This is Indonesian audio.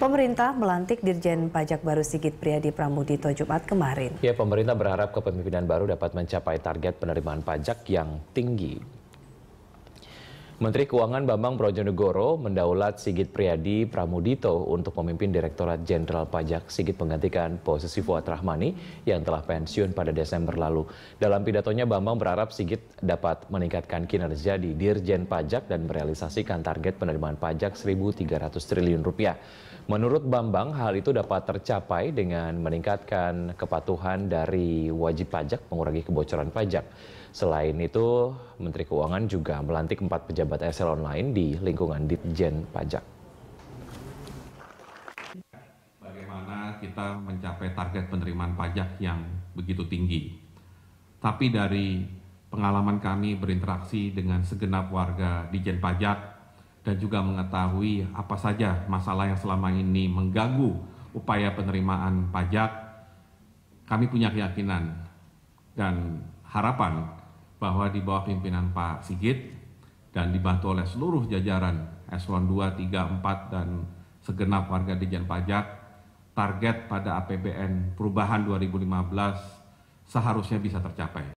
Pemerintah melantik Dirjen Pajak baru Sigit Priyadi Pramudito Jumat kemarin. Ya, pemerintah berharap kepemimpinan baru dapat mencapai target penerimaan pajak yang tinggi. Menteri Keuangan Bambang Brojonegoro mendaulat Sigit Priyadi Pramudito untuk memimpin Direktorat Jenderal Pajak. Sigit menggantikan posisi Fuad Rahmani yang telah pensiun pada Desember lalu. Dalam pidatonya, Bambang berharap Sigit dapat meningkatkan kinerja di Dirjen Pajak dan merealisasikan target penerimaan pajak 1.300 triliun rupiah. Menurut Bambang, hal itu dapat tercapai dengan meningkatkan kepatuhan dari wajib pajak, mengurangi kebocoran pajak. Selain itu, Menteri Keuangan juga melantik empat pejabat pejabat eselon online di lingkungan Ditjen Pajak. Bagaimana kita mencapai target penerimaan pajak yang begitu tinggi. Tapi dari pengalaman kami berinteraksi dengan segenap warga Ditjen Pajak dan juga mengetahui apa saja masalah yang selama ini mengganggu upaya penerimaan pajak, kami punya keyakinan dan harapan bahwa di bawah pimpinan Pak Sigit dan dibantu oleh seluruh jajaran eselon 2, 3, 4 dan segenap warga Dijen Pajak target pada APBN perubahan 2015 seharusnya bisa tercapai.